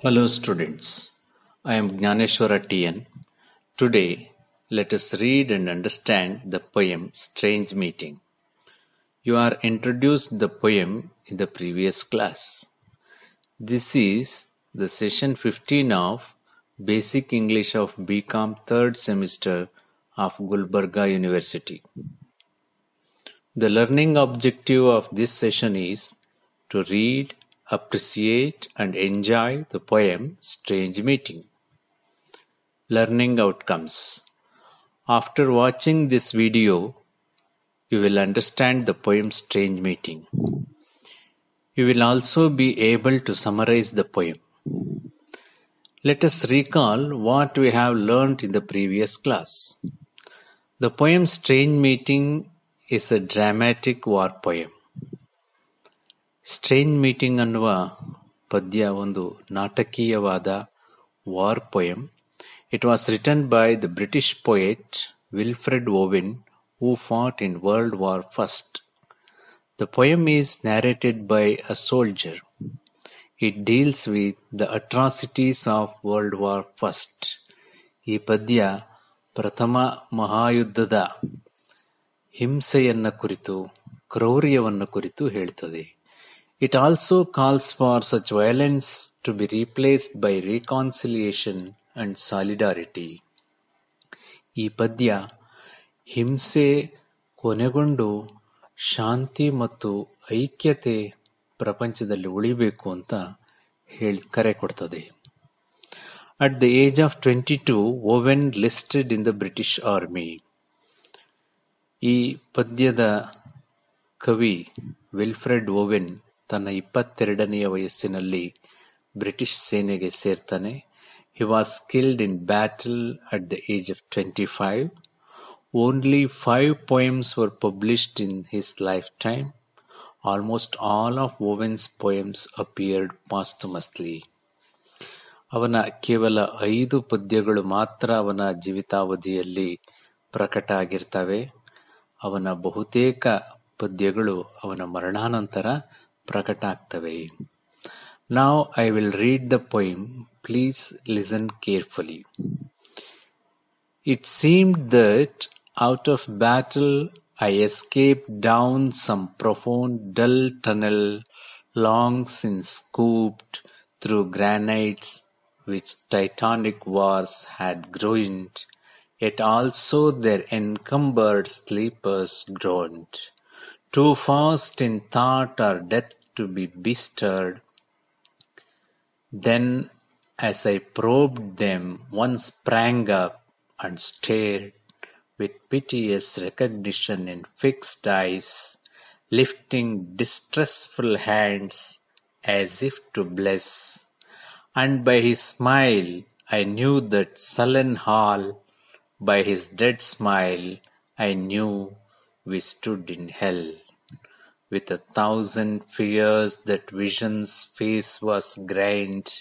Hello students, I am Gnaneshwara TN. Today, let us read and understand the poem Strange Meeting. You are introduced the poem in the previous class. This is the session 15 of Basic English of BCom third semester of Gulbarga University. The learning objective of this session is to read Appreciate and enjoy the poem Strange Meeting. Learning Outcomes After watching this video, you will understand the poem Strange Meeting. You will also be able to summarize the poem. Let us recall what we have learned in the previous class. The poem Strange Meeting is a dramatic war poem. Strange meeting ಅನ್ನುವ ಪದ್ಯ ಒಂದು ನಾಟಕೀಯವಾದ war poem it was written by the British poet Wilfred Owen who fought in world war first the poem is narrated by a soldier it deals with the atrocities of world war first ಈ ಪದ್ಯ ಪ್ರಥಮ ಮಹಾಯುದ್ಧದ ಹಿಂಸೆಯನ್ನ ಕುರಿತು ಕ್ರೌರ್ಯವನ್ನು ಕುರಿತು ಹೇಳ್ತದೆ It also calls for such violence to be replaced by reconciliation and solidarity. ಈ ಪದ್ಯ ಹಿಂಸೆ ಕೊನೆಗೊಂಡು ಶಾಂತಿ ಮತ್ತು ಐಕ್ಯತೆ ಪ್ರಪಂಚದಲ್ಲಿ ಉಳಿಬೇಕು ಅಂತ ಹೇಳಿ ಕರೆ ಕೊಡ್ತದೆ at the age of twenty two Owen listed in the British army ಈ ಪದ್ಯದ ಕವಿ ವಿಲ್ಫ್ರೆಡ್ ಓವೆನ್ ತನ್ನ ಇಪ್ಪತ್ತೆರಡನೆಯ ವಯಸ್ಸಿನಲ್ಲಿ ಬ್ರಿಟಿಷ್ ಸೇನೆಗೆ ಸೇರ್ತಾನೆ he was killed in battle at the age of twenty five only five poems were published in his lifetime almost all of Owen's poems appeared posthumously ಅವನ ಕೇವಲ ಐದು ಪದ್ಯಗಳು ಮಾತ್ರ ಅವನ ಜೀವಿತಾವಧಿಯಲ್ಲಿ ಪ್ರಕಟ ಆಗಿರ್ತವೆ ಅವನ ಬಹುತೇಕ ಪದ್ಯಗಳು ಅವನ ಮರಣಾನಂತರ ಪ್ರಕಟ ಆಗ್ತವೆ. Now I will read the poem. Please listen carefully. It seemed that out of battle I escaped down some profound dull tunnel long since scooped through granites which titanic wars had groaned. yet also their encumbered sleepers groaned. Too fast in thought or death to be bestirred. Then, as I probed them, one sprang up and stared with piteous recognition in fixed eyes, lifting distressful hands as if to bless. And by his smile, I knew that sullen hall, by his dead smile, I knew we stood in hell. With a thousand fears that vision's face was grimed,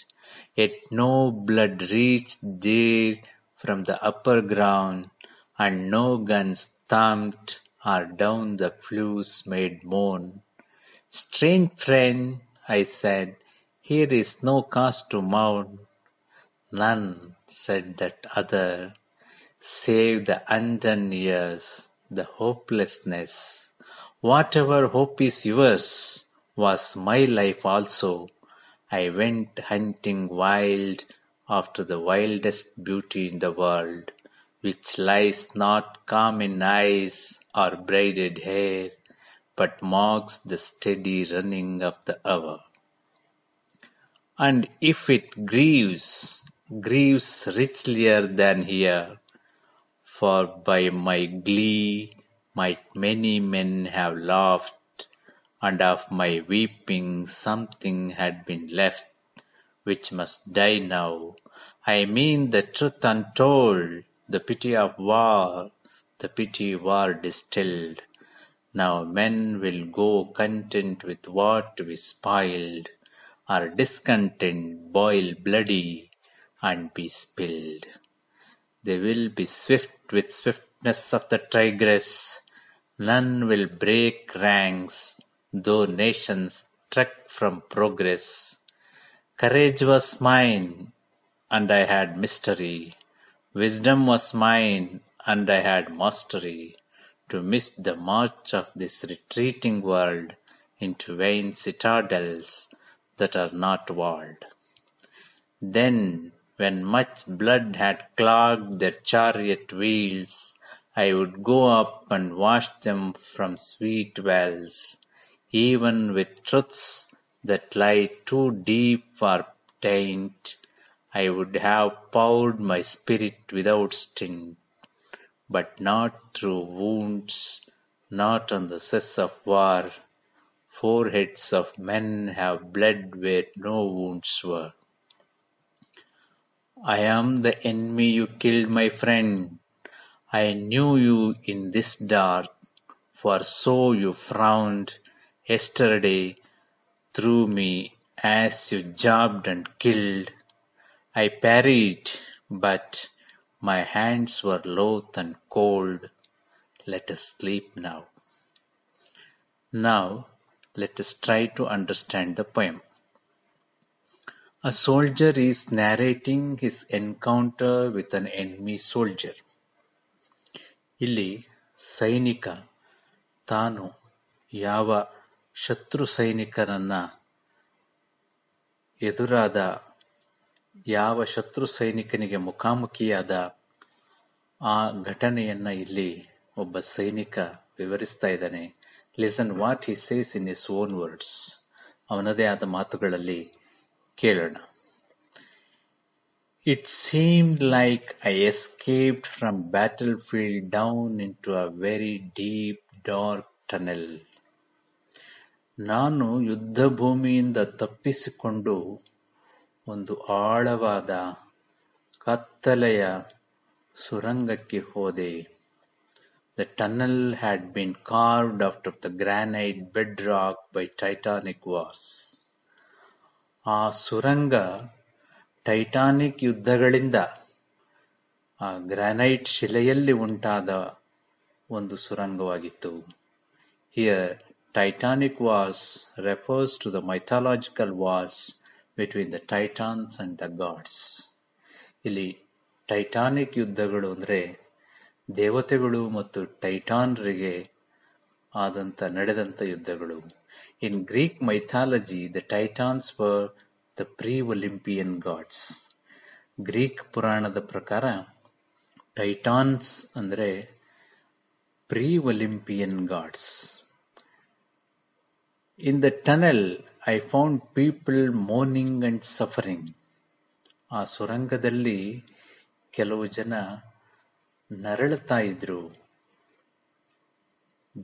yet no blood reached there from the upper ground, and no guns thumped or down the flues made moan. Strange friend, I said, here is no cause to mourn. None, said that other, save the undone years, the hopelessness. Whatever hope is yours was my life also. I went hunting wild after the wildest beauty in the world, which lies not calm in eyes or braided hair, but marks the steady running of the hour. And if it grieves, grieves richlier than here, for by my glee might many men have laughed, and of my weeping something had been left, which must die now. I mean the truth untold, the pity of war, the pity war distilled. Now men will go content with what we spoiled, or discontent, boil bloody, and be spilled. They will be swift with swiftness of the tigress, None will break ranks, though nations struck from progress. Courage was mine, and I had mystery. Wisdom was mine, and I had mastery. To miss the march of this retreating world into vain citadels that are not walled. Then, when much blood had clogged their chariot wheels, I would go up and wash them from sweet wells, even with truths that lie too deep for taint. I would have poured my spirit without stint, but not through wounds, not on the cess of war. Foreheads of men have bled where no wounds were. I am the enemy you killed, my friend. I knew you in this dark, for so you frowned yesterday through me as you jabbed and killed. I parried, but my hands were loath and cold. Let us sleep now. Now, let us try to understand the poem. A soldier is narrating his encounter with an enemy soldier. ಇಲ್ಲಿ ಸೈನಿಕ ತಾನು ಯಾವ ಶತ್ರು ಸೈನಿಕನನ್ನ ಎದುರಾದ ಯಾವ ಶತ್ರು ಸೈನಿಕನಿಗೆ ಮುಖಾಮುಖಿಯಾದ ಆ ಘಟನೆಯನ್ನ ಇಲ್ಲಿ ಒಬ್ಬ ಸೈನಿಕ ವಿವರಿಸ್ತಾ ಇದ್ದಾನೆ listen what he says in his own words ಅವನದೇ ಆದ ಮಾತುಗಳಲ್ಲಿ ಕೇಳೋಣ It seemed like I escaped from battlefield down into a very deep dark tunnel ನಾನು ಯುದ್ಧ ಭೂಮಿಯಿಂದ ತಪ್ಪಿಸಿಕೊಂಡು ಒಂದು ಆಳವಾದ ಕತ್ತಲೆಯ ಸುರಂಗಕ್ಕೆ ಹೋದೆ the tunnel had been carved after the granite bedrock by titanic wars ಆ ಸುರಂಗ ಟೈಟಾನಿಕ್ ಯುದ್ಧಗಳಿಂದ ಆ ಗ್ರಾನೈಟ್ ಶಿಲೆಯಲ್ಲಿ ಉಂಟಾದ ಒಂದು ಸುರಂಗವಾಗಿತ್ತು here titanic wars refers to the mythological wars between the Titans and the gods ಇಲ್ಲಿ ಟೈಟಾನಿಕ್ ಯುದ್ಧಗಳು ಅಂದರೆ ದೇವತೆಗಳು ಮತ್ತು ಟೈಟಾನ್ರಿಗೆ ಆದಂಥ ನಡೆದಂಥ ಯುದ್ಧಗಳು in Greek mythology the Titans were the pre Olympian God's Greek ಪುರಾಣದ ಪ್ರಕಾರ ಟೈಟಾನ್ಸ್ ಅಂದರೆ pre Olympian gods in the tunnel I found people mourning and suffering ಆ ಸುರಂಗದಲ್ಲಿ ಕೆಲವು ಜನ ನರಳುತ್ತಾ ಇದ್ರು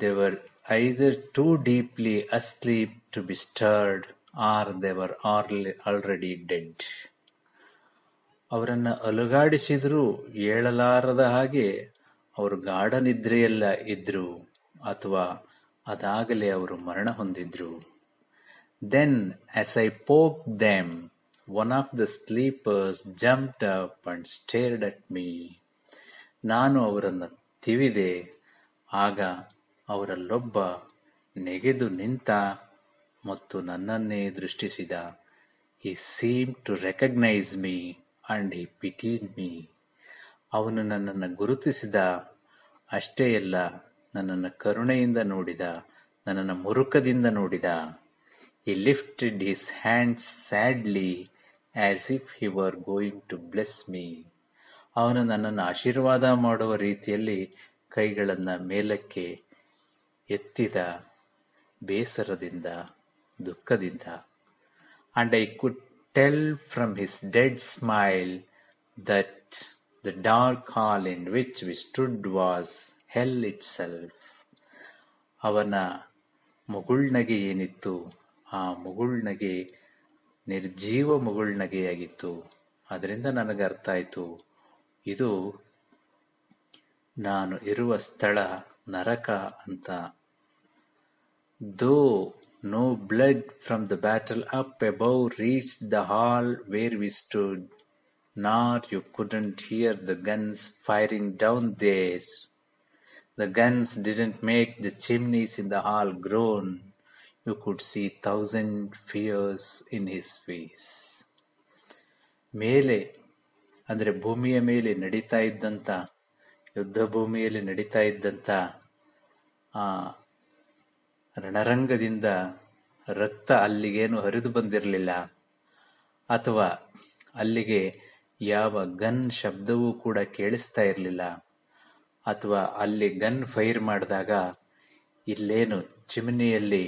they were either too deeply asleep to be stirred or they are already dead ಅವರನ್ನು ಅಲುಗಾಡಿಸಿದರೂ ಹೇಳಲಾರದ ಹಾಗೆ ಅವರು ಗಾಢ ನಿದ್ರೆಯೆಲ್ಲ ಇದ್ರು ಅಥವಾ ಅದಾಗಲೇ ಅವರು ಮರಣ ಹೊಂದಿದ್ರು ದೆನ್ ಎಸ್ ಐ ಪೋಪ್ them one of the sleepers jumped up and stared at me ನಾನು ಅವರನ್ನು ತಿವಿದೆ ಆಗ ಅವರಲ್ಲೊಬ್ಬ ನೆಗೆದು ನಿಂತ ಮತ್ತು ನನ್ನನ್ನೇ ದೃಷ್ಟಿಸಿದ he seem to recognise me and he pity me ಅವನು ನನ್ನನ್ನು ಗುರುತಿಸಿದ ಅಷ್ಟೇ ಅಲ್ಲ ನನ್ನನ್ನು ಕರುಣೆಯಿಂದ ನೋಡಿದ ನನ್ನನ್ನು ಮುರುಕದಿಂದ ನೋಡಿದ he lifted his hands sadly as if he were going to bless me ಅವನು ನನ್ನನ್ನು ಆಶೀರ್ವಾದ ಮಾಡುವ ರೀತಿಯಲ್ಲಿ ಕೈಗಳನ್ನು ಮೇಲಕ್ಕೆ ಎತ್ತಿದ ಬೇಸರದಿಂದ ದುಃಖದಿಂದ and I could tell from his dead smile dark hall in which stood was hell ಇಟ್ ಸೆಲ್ಫ್ ಅವನ ಮುಗುಳ್ನಗೆ ಏನಿತ್ತು ಆ ಮುಗುಳ್ನಗೆ ನಿರ್ಜೀವ ಮುಗುಳ್ನಗೆಯಾಗಿತ್ತು ಅದರಿಂದ ನನಗೆ ಅರ್ಥ ಆಯಿತು ಇದು ನಾನು ಇರುವ ಸ್ಥಳ ನರಕ ಅಂತ No blood from the battle up above reached the hall where we stood, nor you couldn't hear the guns firing down there. The guns didn't make the chimneys in the hall groan. You could see thousand fears in his face. ಮೇಲೆ ಅಂದರೆ ಭೂಮಿಯ ಮೇಲೆ ನಡೀತಾ ಇದ್ದಂಥ ಯುದ್ಧ ಭೂಮಿಯಲ್ಲಿ ನಡೀತಾ ಇದ್ದಂಥ ರಣರಂಗದಿಂದ ರಕ್ತ ಅಲ್ಲಿಗೇನು ಹರಿದು ಬಂದಿರಲಿಲ್ಲ ಅಥವಾ ಅಲ್ಲಿಗೆ ಯಾವ ಗನ್ ಶಬ್ದವೂ ಕೂಡ ಕೇಳಿಸ್ತಾ ಇರಲಿಲ್ಲ ಅಥವಾ ಅಲ್ಲಿ ಗನ್ ಫೈರ್ ಮಾಡಿದಾಗ ಇಲ್ಲೇನು ಚಿಮಿನಿಯಲ್ಲಿ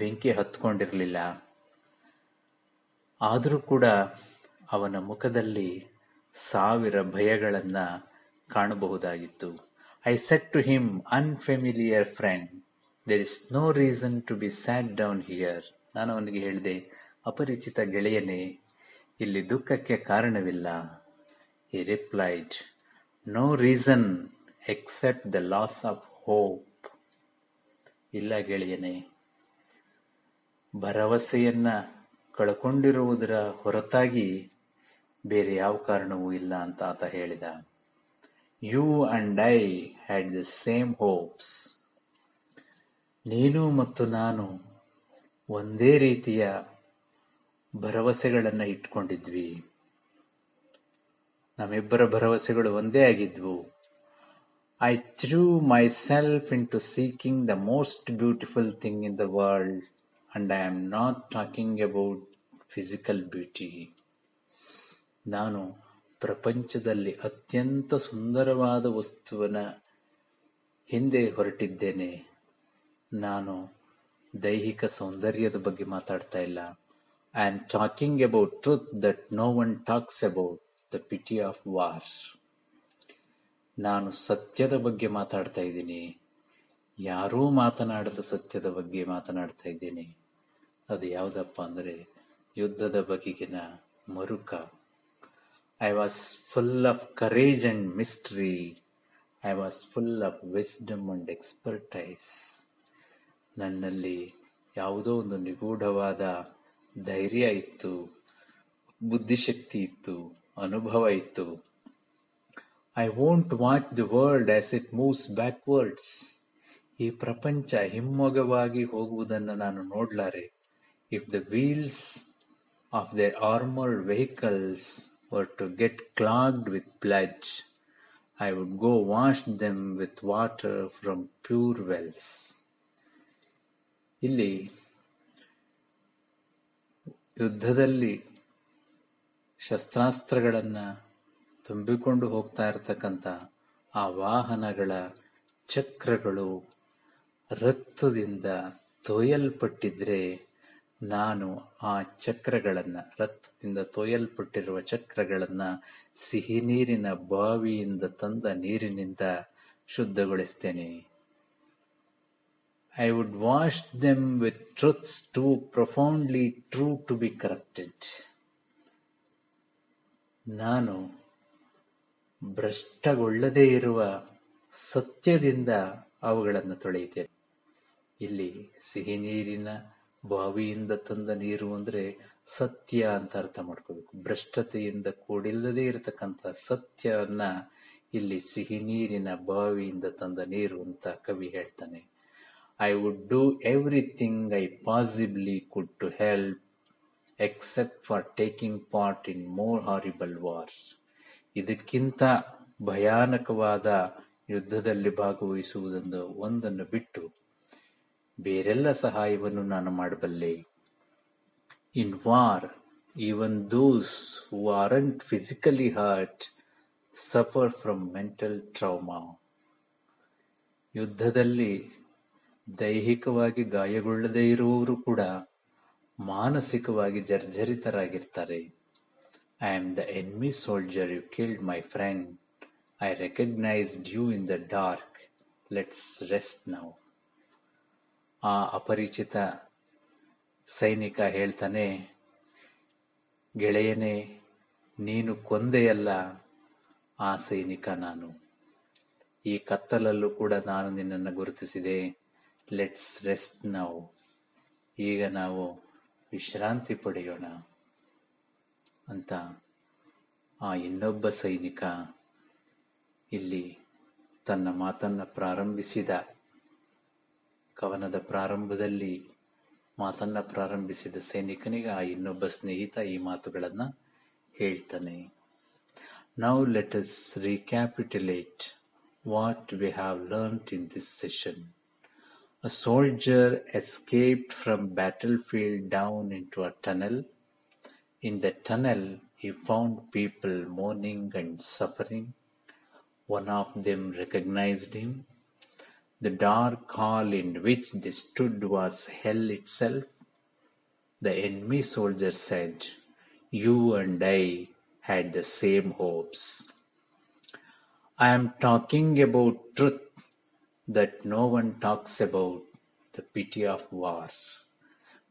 ಬೆಂಕಿ ಹತ್ಕೊಂಡಿರಲಿಲ್ಲ ಆದರೂ ಕೂಡ ಅವನ ಮುಖದಲ್ಲಿ ಸಾವಿರ ಭಯಗಳನ್ನು ಕಾಣಬಹುದಾಗಿತ್ತು I said to him unfamiliar friend there is no reason to be sad down here ನಾನು ಅವನಿಗೆ ಹೇಳಿದೆ ಅಪರಿಚಿತ ಗೆಳೆಯನೇ ಇಲ್ಲಿ ದುಃಖಕ್ಕೆ ಕಾರಣವಿಲ್ಲ he replied no reason except the loss of hope ಇಲ್ಲ ಗೆಳೆಯನೇ ಭರವಸೆಯನ್ನ ಕಳ್ಕೊಂಡಿರುವುದರ ಹೊರತಾಗಿ ಬೇರೆ ಯಾವ ಕಾರಣವೂ ಇಲ್ಲ ಅಂತ ಆತ ಹೇಳಿದ you and I had the same hopes ನೀನು ಮತ್ತು ನಾನು ಒಂದೇ ರೀತಿಯ ಭರವಸೆಗಳನ್ನು ಇಟ್ಕೊಂಡಿದ್ವಿ ನಮ್ಮಿಬ್ಬರ ಭರವಸೆಗಳು ಒಂದೇ ಆಗಿದ್ವು I threw myself into seeking the most beautiful thing in the world and I am not talking about physical beauty ನಾನು ಪ್ರಪಂಚದಲ್ಲಿ ಅತ್ಯಂತ ಸುಂದರವಾದ ವಸ್ತುವನ ಹಿಂದೆ ಹೊರಟಿದ್ದೇನೆ ನಾನು ದೈಹಿಕ ಸೌಂದರ್ಯದ ಬಗ್ಗೆ ಮಾತಾಡ್ತಾ ಇಲ್ಲ I am talking about truth that no one talks about the pity of war ನಾನು ಸತ್ಯದ ಬಗ್ಗೆ ಮಾತಾಡ್ತಾ ಇದ್ದೀನಿ ಯಾರೂ ಮಾತನಾಡದ ಸತ್ಯದ ಬಗ್ಗೆ ಮಾತನಾಡ್ತಾ ಇದ್ದೀನಿ ಅದು ಯಾವುದಪ್ಪ ಅಂದರೆ ಯುದ್ಧದ ಬಗೆಗಿನ ಮರುಕ I was full of courage and mystery I was full of wisdom and expertise ನನ್ನಲ್ಲಿ ಯಾವುದೋ ಒಂದು ನಿಗೂಢವಾದ ಧೈರ್ಯ ಇತ್ತು ಬುದ್ಧಿಶಕ್ತಿ ಇತ್ತು ಅನುಭವ ಇತ್ತು I won't watch the world as it moves backwards ಈ ಪ್ರಪಂಚ ಹಿಮ್ಮೊಗವಾಗಿ ಹೋಗುವುದನ್ನು ನಾನು ನೋಡ್ಲಾರೆ if the wheels of the armoured vehicles were to get clogged with blood I would go wash them with water from pure wells ಇಲ್ಲಿ ಯುದ್ಧದಲ್ಲಿ ಶಸ್ತ್ರಾಸ್ತ್ರಗಳನ್ನು ತುಂಬಿಕೊಂಡು ಹೋಗ್ತಾ ಇರತಕ್ಕಂಥ ಆ ವಾಹನಗಳ ಚಕ್ರಗಳು ರಕ್ತದಿಂದ ತೊಯಲ್ಪಟ್ಟಿದ್ರೆ ನಾನು ಆ ಚಕ್ರಗಳನ್ನು ರಕ್ತದಿಂದ ತೊಯಲ್ಪಟ್ಟಿರುವ ಚಕ್ರಗಳನ್ನು ಸಿಹಿ ನೀರಿನ ಬಾವಿಯಿಂದ ತಂದ ನೀರಿನಿಂದ ಶುದ್ಧಗೊಳಿಸ್ತೇನೆ I would wash them with truths too profoundly true to be corrupted. ನಾನು ಭ್ರಷ್ಟಗೊಳ್ಳದೇ ಇರುವ ಸತ್ಯದಿಂದ ಅವುಗಳನ್ನು ತೊಳೆಯುತ್ತೇನೆ ಇಲ್ಲಿ ಸಿಹಿನೀರಿನ ಬಾವಿಯಿಂದ ತಂದ ನೀರು ಅಂದರೆ ಸತ್ಯ ಅಂತ ಅರ್ಥ ಮಾಡ್ಕೋಬೇಕು ಭ್ರಷ್ಟತೆಯಿಂದ ಕೂಡಿಲ್ಲದೇ ಇರತಕ್ಕಂಥ ಸತ್ಯವನ್ನ ಇಲ್ಲಿ ಸಿಹಿನೀರಿನ ಬಾವಿಯಿಂದ ತಂದ ನೀರು ಅಂತ ಕವಿ ಹೇಳ್ತಾನೆ I would do everything I possibly could to help, except for taking part in more horrible wars. ಇದಕ್ಕಿಂತ ಭಯಾನಕವಾದ ಯುದ್ಧದಲ್ಲಿ ಭಾಗವಹಿಸುವುದೊಂದು ಒಂದನ್ನು ಬಿಟ್ಟು ಬೇರೆಲ್ಲ ಸಹಾಯವನ್ನು ನಾನು ಮಾಡಬಲ್ಲೆ in war even those who aren't physically hurt suffer from mental trauma ಯುದ್ಧದಲ್ಲಿ ದೈಹಿಕವಾಗಿ ಗಾಯಗೊಳ್ಳದೆ ಇರುವವರು ಕೂಡ ಮಾನಸಿಕವಾಗಿ ಜರ್ಜರಿತರಾಗಿರ್ತಾರೆ I am the enemy soldier you killed my friend I recognised you in the dark let's rest now ಆ ಅಪರಿಚಿತ ಸೈನಿಕ ಹೇಳ್ತಾನೆ ಗೆಳೆಯನೇ ನೀನು ಕೊಂದೆಯಲ್ಲ ಆ ಸೈನಿಕ ನಾನು ಈ ಕತ್ತಲಲ್ಲೂ ಕೂಡ ನಾನು ನಿನ್ನನ್ನು ಗುರುತಿಸಿದೆ ಲೆಟ್ಸ್ ರೆಸ್ಟ್ ನೌ ಈಗ ನಾವು ವಿಶ್ರಾಂತಿ ಪಡೆಯೋಣ ಅಂತ ಆ ಇನ್ನೊಬ್ಬ ಸೈನಿಕ ಇಲ್ಲಿ ತನ್ನ ಮಾತನ್ನು ಪ್ರಾರಂಭಿಸಿದ ಕವನದ ಪ್ರಾರಂಭದಲ್ಲಿ ಮಾತನ್ನು ಪ್ರಾರಂಭಿಸಿದ ಸೈನಿಕನಿಗೆ ಆ ಇನ್ನೊಬ್ಬ ಸ್ನೇಹಿತ ಈ ಮಾತುಗಳನ್ನು ಹೇಳ್ತಾನೆ now let us recapitulate what we have learned in this session A soldier escaped from battlefield down into a tunnel. In the tunnel, he found people mourning and suffering. One of them recognized him. The dark hall in which they stood was hell itself. The enemy soldier said, You and I had the same hopes. I am talking about truth that no one talks about the pity of war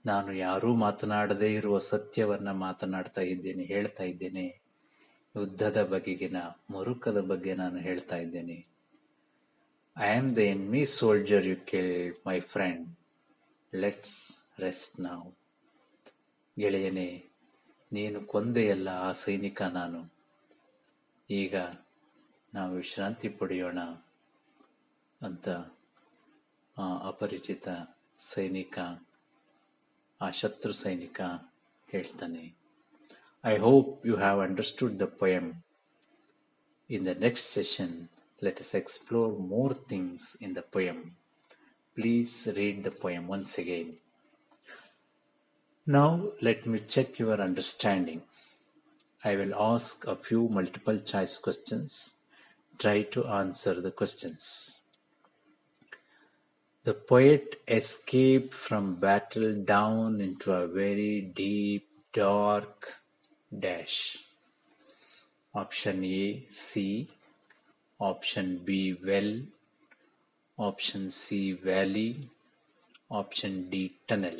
ನಾನು ಯಾರೂ ಮಾತನಾಡದೇ ಇರುವ ಸತ್ಯವನ್ನ ಮಾತನಾಡ್ತಾ ಇದ್ದೇನೆ ಹೇಳ್ತಾ ಇದ್ದೇನೆ ಯುದ್ಧದ ಬಗೆಗಿನ ಮುರುಕದ ಬಗ್ಗೆ ನಾನು ಹೇಳ್ತಾ ಇದ್ದೇನೆ I am the me soldier you kill my friend let's rest ನಾವು ಗೆಳೆಯನೇ ನೀನು ಕೊಂದೆಯಲ್ಲ ಆ ಸೈನಿಕ ನಾನು ಈಗ ನಾವು ವಿಶ್ರಾಂತಿ ಪಡೆಯೋಣ ಅಂತ ಆ ಅಪರಿಚಿತ ಸೈನಿಕ ಆ ಶತ್ರು ಸೈನಿಕ ಹೇಳ್ತಾನೆ I hope you have understood the poem in the next session let us explore more things in the poem please read the poem once again now let me check your understanding I will ask a few multiple choice questions. Try to answer the questions. The poet escaped from battle down into a very deep, dark dash. Option A, C. Option B, well. Option C, valley. Option D, tunnel.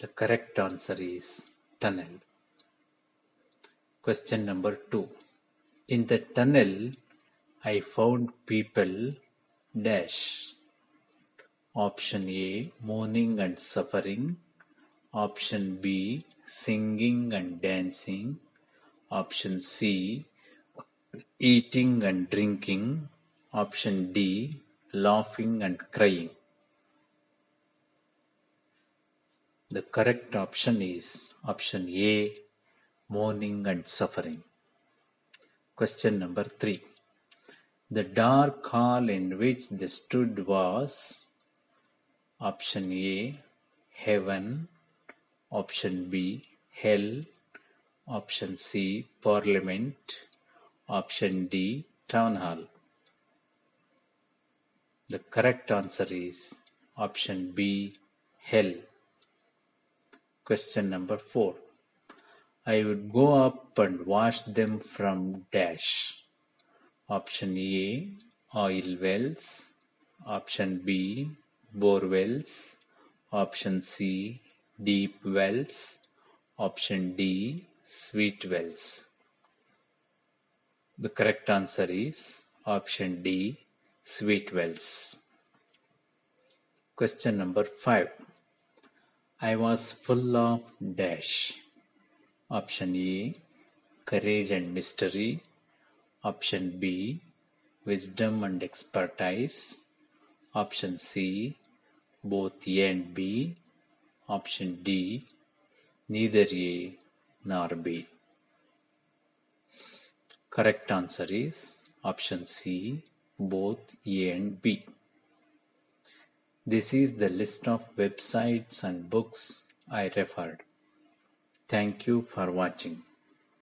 The correct answer is tunnel. Question number two. In the tunnel, I found people dash option A mourning and suffering option B singing and dancing option C eating and drinking option D laughing and crying the correct option is option A mourning and suffering question number 3 the dark hall in which they stood was option A heaven, option B hell, option C parliament, option D town hall. The correct answer is option B hell. Question number 4. I would go up and wash them from dash. Option A oil wells, option B bore wells, option C deep wells, option D sweet wells. The correct answer is option D sweet wells. Question number 5 I was full of dash. Option A courage and mystery Option B Wisdom and expertise. Option C Both A and B. Option D Neither A nor B. Correct answer is option C both A and B. This is the list of websites and books I referred. Thank you for watching.